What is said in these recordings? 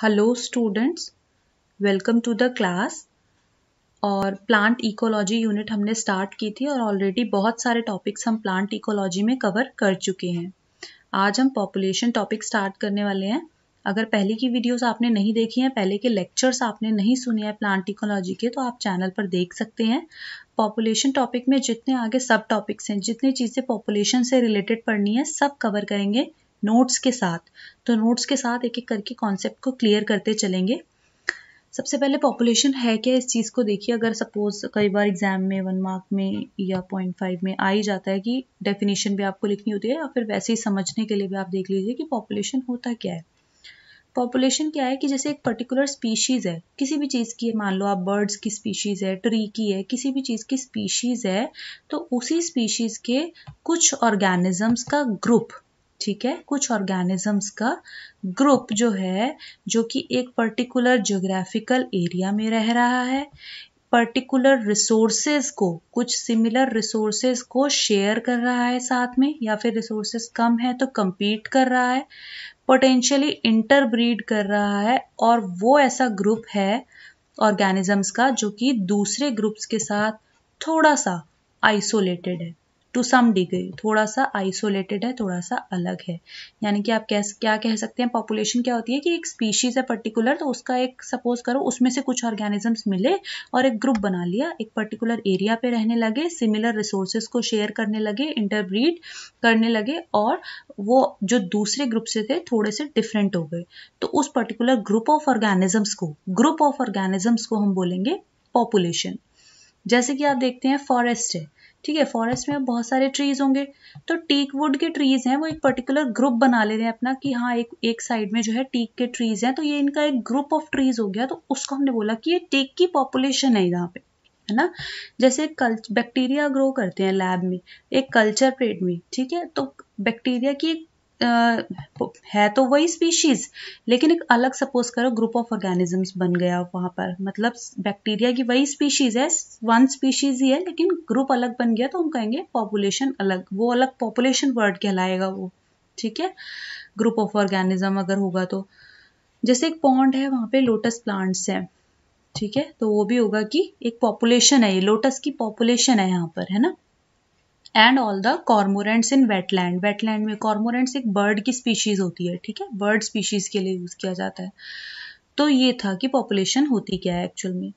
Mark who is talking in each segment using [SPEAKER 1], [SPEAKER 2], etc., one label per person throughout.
[SPEAKER 1] hello students welcome to the class और plant ecology unit हमने start की थी और ऑलरेडी बहुत सारे टॉपिक्स हम प्लांट इकोलॉजी में कवर कर चुके हैं आज हम पॉपुलेशन टॉपिक स्टार्ट करने वाले हैं अगर पहले की वीडियोस आपने नहीं देखी हैं पहले के लेक्चर्स आपने नहीं सुने हैं प्लांट इकोलॉजी के तो आप चैनल पर देख सकते हैं पॉपुलेशन टॉपिक में जितने आगे सब टॉपिक्स हैं जितनी चीज़ें पॉपुलेशन से रिलेटेड पढ़नी है सब कवर करेंगे नोट्स के साथ तो नोट्स के साथ एक एक करके कॉन्सेप्ट को क्लियर करते चलेंगे सबसे पहले पॉपुलेशन है क्या इस चीज़ को देखिए अगर सपोज कई बार एग्जाम में वन मार्क में या पॉइंट फाइव में आ ही जाता है कि डेफिनेशन भी आपको लिखनी होती है या फिर वैसे ही समझने के लिए भी आप देख लीजिए कि पॉपुलेशन होता क्या है पॉपुलेशन क्या है कि जैसे एक पर्टिकुलर स्पीशीज़ है किसी भी चीज़ की मान लो आप बर्ड्स की स्पीशीज़ है ट्री की है किसी भी चीज़ की स्पीशीज़ है तो उसी स्पीशीज़ के कुछ ऑर्गेनिजम्स का ग्रुप ठीक है कुछ ऑर्गेनिजम्स का ग्रुप जो है जो कि एक पर्टिकुलर ज्योग्राफिकल एरिया में रह रहा है पर्टिकुलर रिसोर्सेज को कुछ सिमिलर रिसोर्सेज को शेयर कर रहा है साथ में या फिर रिसोर्सेज कम है तो कम्पीट कर रहा है पोटेंशियली इंटरब्रीड कर रहा है और वो ऐसा ग्रुप है ऑर्गेनिजम्स का जो कि दूसरे ग्रुप्स के साथ थोड़ा सा आइसोलेटेड है टू सम डिग्री थोड़ा सा आइसोलेटेड है थोड़ा सा अलग है यानी कि आप कैस क्या कह सकते हैं पॉपुलेशन क्या होती है कि एक स्पीशीज़ है पर्टिकुलर तो उसका एक सपोज करो उसमें से कुछ ऑर्गेनिजम्स मिले और एक ग्रुप बना लिया एक पर्टिकुलर एरिया पे रहने लगे सिमिलर रिसोर्सेज को शेयर करने लगे इंटरब्रीड करने लगे और वो जो दूसरे ग्रुप से थे थोड़े से डिफरेंट हो गए तो उस पर्टिकुलर ग्रुप ऑफ ऑर्गेनिजम्स को ग्रुप ऑफ ऑर्गेनिजम्स को हम बोलेंगे पॉपुलेशन जैसे कि आप देखते हैं फॉरेस्ट है ठीक है फॉरेस्ट में बहुत सारे ट्रीज होंगे तो टीक वुड के ट्रीज हैं वो एक पर्टिकुलर ग्रुप बना ले रहे हैं अपना कि हाँ एक एक साइड में जो है टीक के ट्रीज हैं तो ये इनका एक ग्रुप ऑफ ट्रीज हो गया तो उसको हमने बोला कि ये टीक की पॉपुलेशन है यहाँ पे है ना जैसे बैक्टीरिया ग्रो करते हैं लैब में एक कल्चर पेड में ठीक है तो बैक्टीरिया की एक है तो वही स्पीशीज लेकिन एक अलग सपोज करो ग्रुप ऑफ ऑर्गेनिजम्स बन गया वहां पर मतलब बैक्टीरिया की वही स्पीशीज है वन स्पीशीज ही है लेकिन ग्रुप अलग बन गया तो हम कहेंगे पॉपुलेशन अलग वो अलग पॉपुलेशन वर्ड कहलाएगा वो ठीक है ग्रुप ऑफ ऑर्गेनिज्म अगर होगा तो जैसे एक पॉन्ड है वहां पे लोटस प्लांट्स है ठीक है तो वो भी होगा कि एक पॉपुलेशन है ये लोटस की पॉपुलेशन है यहाँ पर है ना and all the cormorants in wetland wetland में कॉर्मोरेंट्स एक बर्ड की स्पीशीज होती है ठीक है बर्ड स्पीशीज के लिए यूज किया जाता है तो ये था कि पॉपुलेशन होती क्या है एक्चुअल में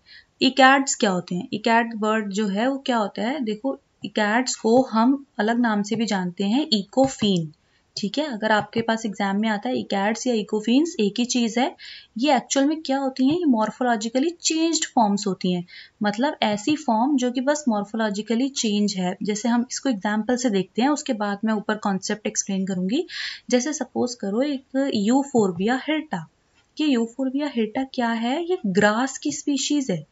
[SPEAKER 1] इकैड्स क्या होते हैं इकैड बर्ड जो है वो क्या होता है देखो इकैड्स को हम अलग नाम से भी जानते हैं इकोफीन ठीक है अगर आपके पास एग्जाम में आता है इकैड्स या इकोफीन्स एक ही चीज़ है ये एक्चुअल में क्या होती हैं ये मॉर्फोलॉजिकली चेंज्ड फॉर्म्स होती हैं मतलब ऐसी फॉर्म जो कि बस मॉर्फोलॉजिकली चेंज है जैसे हम इसको एग्जाम्पल से देखते हैं उसके बाद मैं ऊपर कॉन्सेप्ट एक्सप्लेन करूंगी जैसे सपोज करो एक यूफोरबिया हिल्टा ये यूफोरबिया हिल्टा क्या है ये ग्रास की स्पीशीज़ है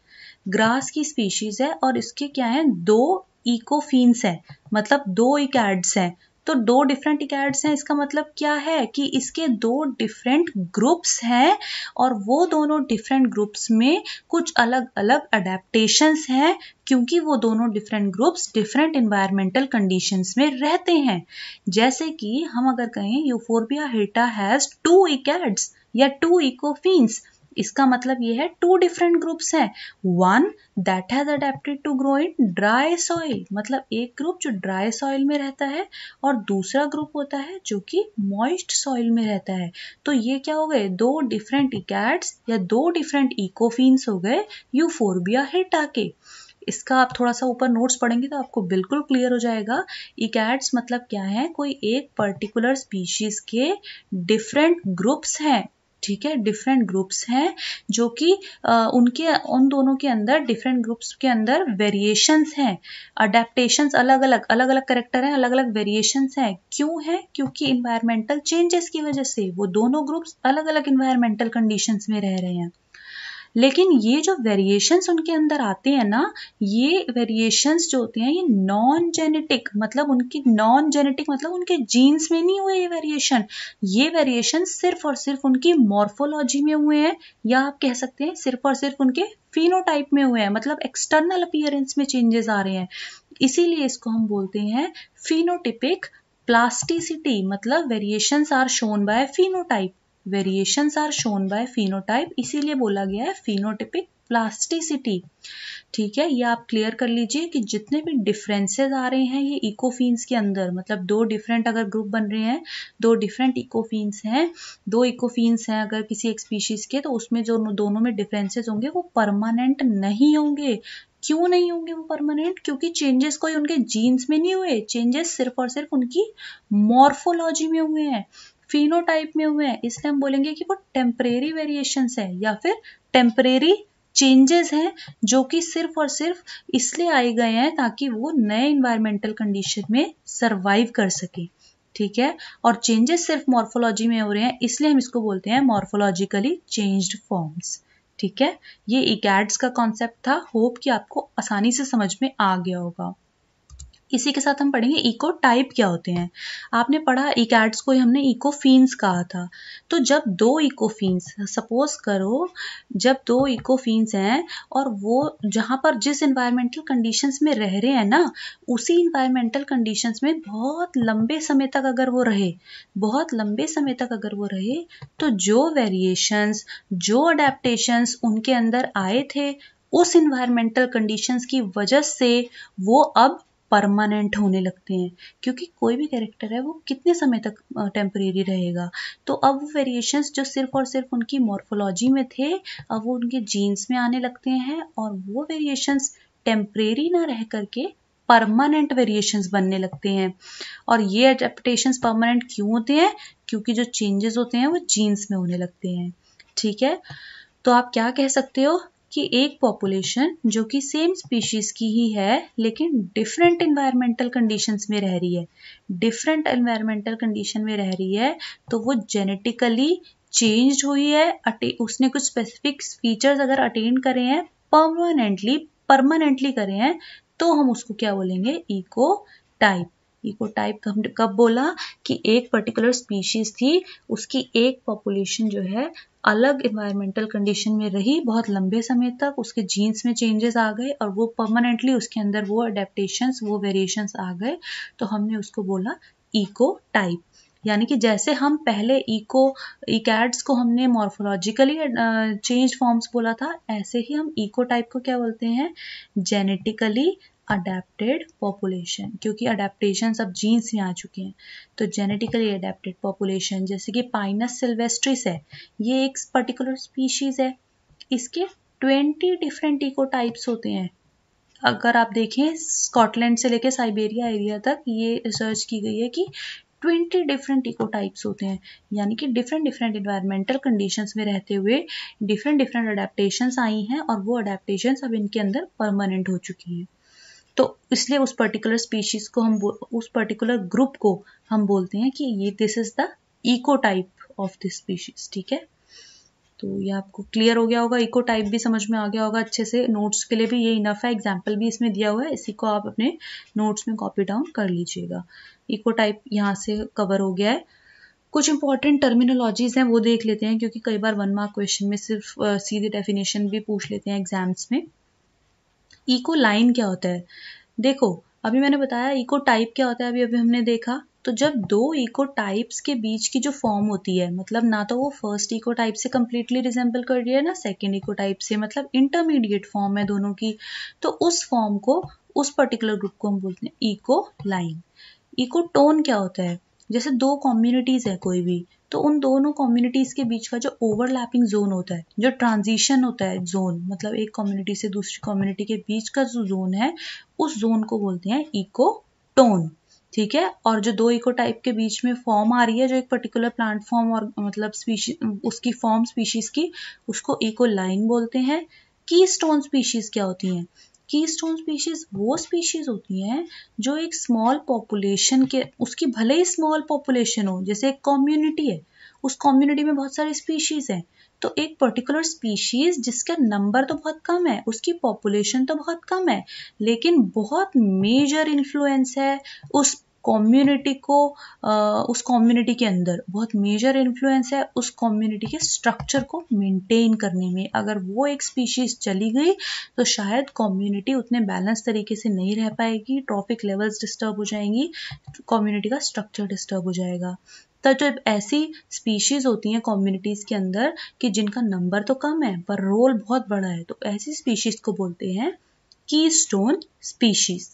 [SPEAKER 1] ग्रास की स्पीशीज़ है और इसके क्या है दो इकोफीन्स हैं मतलब दो इकैड्स हैं तो दो डिफरेंट इकैड्स हैं इसका मतलब क्या है कि इसके दो डिफरेंट ग्रुप्स हैं और वो दोनों डिफरेंट ग्रुप्स में कुछ अलग अलग अडेप्टेशंस हैं क्योंकि वो दोनों different groups different environmental conditions में रहते हैं जैसे कि हम अगर कहें Euphorbia hirta has two ecads या टू इकोफीन्स इसका मतलब ये है टू डिफरेंट ग्रुप्स हैं one that has adapted to grow in dry soil मतलब एक ग्रुप जो ड्राई सॉइल में रहता है और दूसरा ग्रुप होता है जो कि मॉइस्ट सॉइल में रहता है तो ये क्या हो गए दो डिफरेंट इकैट्स या दो डिफरेंट इकोफीन्स हो गए यूफोरबिया हिटा के इसका आप थोड़ा सा ऊपर नोट्स पढ़ेंगे तो आपको बिल्कुल क्लियर हो जाएगा इकैट्स मतलब क्या है कोई एक पर्टिकुलर स्पीशीज के डिफरेंट ग्रुप्स हैं ठीक है डिफरेंट ग्रुप्स हैं जो कि उनके उन दोनों के अंदर डिफरेंट ग्रुप्स के अंदर वेरिएशंस हैं अडेप्टेशंस अलग अलग अलग अलग करेक्टर हैं अलग अलग वेरिएशंस हैं क्यों है क्योंकि इन्वायरमेंटल चेंजेस की वजह से वो दोनों ग्रुप्स अलग अलग इन्वायरमेंटल कंडीशंस में रह रहे हैं लेकिन ये जो वेरिएशंस उनके अंदर आते हैं ना ये वेरिएशंस जो होते हैं ये नॉन जेनेटिक मतलब उनकी नॉन जेनेटिक मतलब उनके जीन्स में नहीं हुए ये वेरिएशन ये वेरिएशन सिर्फ और सिर्फ उनकी मॉर्फोलॉजी में हुए हैं या आप कह सकते हैं सिर्फ और सिर्फ उनके फिनोटाइप में हुए हैं मतलब एक्सटर्नल अपियरेंस में चेंजेस आ रहे हैं इसीलिए इसको हम बोलते हैं फिनोटिपिक प्लास्टिसिटी मतलब variations are shown by phenotype variations are shown by phenotype इसीलिए बोला गया है फिनोटिपिक प्लास्टिसिटी ठीक है ये आप क्लियर कर लीजिए कि जितने भी डिफरेंसेस आ रहे हैं ये इकोफीन्स के अंदर मतलब दो डिफरेंट अगर ग्रुप बन रहे हैं दो डिफरेंट इकोफीन्स हैं दो इकोफीन्स हैं अगर किसी एक स्पीशीज के तो उसमें जो दोनों में डिफरेंसेस होंगे वो परमानेंट नहीं होंगे क्यों नहीं होंगे वो परमानेंट क्योंकि चेंजेस कोई उनके जीन्स में नहीं हुए चेंजेस सिर्फ और सिर्फ उनकी मॉर्फोलॉजी में हुए हैं फिनोटाइप में हुए हैं इसलिए हम बोलेंगे कि वो टेम्परेरी वेरिएशंस है या फिर टेम्परेरी चेंजेस हैं जो कि सिर्फ और सिर्फ इसलिए आए गए हैं ताकि वो नए इन्वायरमेंटल कंडीशन में सर्वाइव कर सके ठीक है और चेंजेस सिर्फ मॉर्फोलॉजी में हो रहे हैं इसलिए हम इसको बोलते हैं मॉर्फोलॉजिकली चेंज्ड फॉर्म्स ठीक है ये इकैड्स का कॉन्सेप्ट था होप कि आपको आसानी से समझ में आ गया होगा इसी के साथ हम पढ़ेंगे इको टाइप क्या होते हैं आपने पढ़ा इकैट्स को हमने इकोफीन्स कहा था तो जब दो इकोफीन्स सपोज करो जब दो इकोफीन्स हैं और वो जहाँ पर जिस इन्वायरमेंटल कंडीशंस में रह रहे हैं ना उसी इन्वायरमेंटल कंडीशंस में बहुत लंबे समय तक अगर वो रहे बहुत लंबे समय तक अगर वो रहे तो जो वेरिएशंस जो अडेप्टेशंस उनके अंदर आए थे उस इन्वायरमेंटल कंडीशंस की वजह से वो अब परमानेंट होने लगते हैं क्योंकि कोई भी कैरेक्टर है वो कितने समय तक टेम्परेरी रहेगा तो अब वेरिएशंस जो सिर्फ और सिर्फ उनकी मॉर्फोलॉजी में थे अब वो उनके जीन्स में आने लगते हैं और वो वेरिएशंस टेम्परेरी ना रह करके परमानेंट वेरिएशंस बनने लगते हैं और ये एडेप्टेशंस परमानेंट क्यों होते हैं क्योंकि जो चेंजेस होते हैं वो जीन्स में होने लगते हैं ठीक है तो आप क्या कह सकते हो कि एक पॉपुलेशन जो कि सेम स्पीशीज की ही है लेकिन डिफरेंट इन्वायरमेंटल कंडीशंस में रह रही है डिफरेंट इन्वायरमेंटल कंडीशन में रह रही है तो वो जेनेटिकली चेंज हुई है उसने कुछ स्पेसिफिक फीचर्स अगर अटेन करे हैं परमानेंटली परमानेंटली करे हैं तो हम उसको क्या बोलेंगे इको टाइप इकोटाइप हम कब बोला कि एक पर्टिकुलर स्पीशीज थी उसकी एक पॉपुलेशन जो है अलग इन्वायरमेंटल कंडीशन में रही बहुत लंबे समय तक उसके जीन्स में चेंजेस आ गए और वो परमानेंटली उसके अंदर वो अडेप्टेशन वो वेरिएशंस आ गए तो हमने उसको बोला इको टाइप यानी कि जैसे हम पहले इको इकैड्स को हमने मॉर्फोलॉजिकली चेंज फॉर्म्स बोला था ऐसे ही हम इको टाइप को क्या बोलते हैं जेनेटिकली अडेप्टेड पॉपुलेशन क्योंकि अडेप्टेशन अब जीन्स में आ चुके हैं तो जेनेटिकली अडेप्टेड पॉपुलेशन जैसे कि पाइनस सिल्वेस्ट्रिस है ये एक पर्टिकुलर स्पीशीज़ है इसके ट्वेंटी डिफरेंट इको टाइप्स होते हैं अगर आप देखें स्कॉटलैंड से लेकर साइबेरिया एरिया तक ये रिसर्च की गई है कि ट्वेंटी डिफरेंट इको टाइप्स होते हैं यानी कि डिफरेंट डिफरेंट इन्वायरमेंटल कंडीशंस में रहते हुए डिफरेंट डिफरेंट अडेप्टेशंस आई हैं और वो अडेप्टेशंस अब इनके अंदर परमानेंट हो चुकी हैं तो इसलिए उस पर्टिकुलर स्पीशीज को हम उस पर्टिकुलर ग्रुप को हम बोलते हैं कि ये this is the ecotype of this species ठीक है तो ये आपको क्लियर हो गया होगा इको टाइप भी समझ में आ गया होगा अच्छे से नोट्स के लिए भी ये इनफ है एग्जाम्पल भी इसमें दिया हुआ है इसी को आप अपने नोट्स में कॉपी डाउन कर लीजिएगा इको टाइप यहाँ से कवर हो गया है कुछ इंपॉर्टेंट टर्मिनोलॉजीज हैं वो देख लेते हैं क्योंकि कई बार वन मार्क क्वेश्चन में सिर्फ सीधे डेफिनेशन भी पूछ लेते हैं एग्जाम्स में इको लाइन क्या होता है देखो अभी मैंने बताया इको टाइप क्या होता है अभी अभी हमने देखा तो जब दो इको टाइप्स के बीच की जो फॉर्म होती है मतलब ना तो वो फर्स्ट इको टाइप से कम्प्लीटली रिजेंबल कर रही है ना सेकेंड इको टाइप से मतलब इंटरमीडिएट फॉर्म है दोनों की तो उस फॉर्म को उस पर्टिकुलर ग्रुप को हम बोलते हैं इको लाइन इको टोन क्या होता है जैसे दो कम्युनिटीज़ है कोई भी तो उन दोनों कम्युनिटीज़ के बीच का जो ओवरलैपिंग जोन होता है जो ट्रांजिशन होता है जोन मतलब एक कम्युनिटी से दूसरी कम्युनिटी के बीच का जो जोन है उस जोन को बोलते हैं इको टोन ठीक है और जो दो इको टाइप के बीच में फॉर्म आ रही है जो एक पर्टिकुलर प्लांट फॉर्म और मतलब स्पीशी उसकी फॉर्म स्पीशीज की उसको इको लाइन बोलते हैं की स्टोन स्पीशीज क्या होती हैं की स्टोन स्पीशीज वो स्पीशीज होती हैं जो एक स्मॉल पॉपुलेशन के उसकी भले ही स्मॉल पॉपुलेशन हो जैसे एक कम्युनिटी है उस कम्युनिटी में बहुत सारी स्पीशीज हैं तो एक पर्टिकुलर स्पीशीज जिसका नंबर तो बहुत कम है उसकी पॉपुलेशन तो बहुत कम है लेकिन बहुत मेजर इन्फ्लुएंस है उस कम्युनिटी को उस कम्युनिटी के अंदर बहुत मेजर इन्फ्लुएंस है उस कम्युनिटी के स्ट्रक्चर को मेंटेन करने में अगर वो एक स्पीशीज चली गई तो शायद कम्युनिटी उतने बैलेंस तरीके से नहीं रह पाएगी ट्रॉफिक लेवल्स डिस्टर्ब हो जाएंगी कम्युनिटी का स्ट्रक्चर डिस्टर्ब हो जाएगा तो जो ऐसी स्पीशीज होती हैं कम्युनिटीज़ के अंदर कि जिनका नंबर तो कम है पर रोल बहुत बड़ा है तो ऐसी स्पीशीज को बोलते हैं की स्टोन स्पीशीज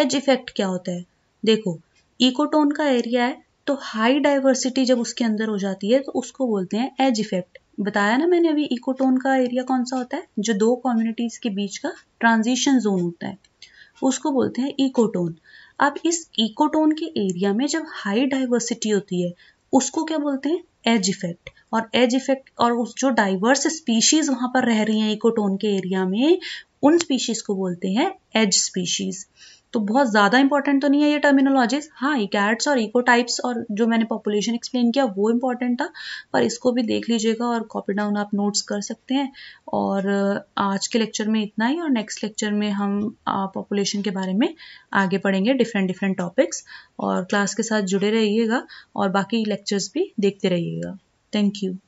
[SPEAKER 1] एज इफेक्ट क्या होता है देखो इकोटोन का एरिया है तो हाई डाइवर्सिटी जब उसके अंदर हो जाती है तो उसको बोलते हैं एज इफेक्ट बताया ना मैंने अभी इकोटोन का एरिया कौन सा होता है जो दो कम्युनिटीज के बीच का ट्रांजिशन जोन होता है उसको बोलते हैं इकोटोन अब इस इकोटोन के एरिया में जब हाई डाइवर्सिटी होती है उसको क्या बोलते हैं एज इफेक्ट और एज इफेक्ट और उस जो डाइवर्स स्पीशीज वहां पर रह रही हैं इकोटोन के एरिया में उन स्पीशीज को बोलते हैं एज स्पीशीज तो बहुत ज़्यादा इंपॉर्टेंट तो नहीं है ये टर्मिनोलॉजीज हाँ इकैट्स और इको टाइप्स और जो मैंने पॉपुलेशन एक्सप्लेन किया वो इम्पॉर्टेंट था पर इसको भी देख लीजिएगा और कॉपी डाउन आप नोट्स कर सकते हैं और आज के लेक्चर में इतना ही और नेक्स्ट लेक्चर में हम पॉपुलेशन के बारे में आगे पढ़ेंगे डिफरेंट डिफरेंट टॉपिक्स और क्लास के साथ जुड़े रहिएगा और बाकी लेक्चर्स भी देखते रहिएगा थैंक यू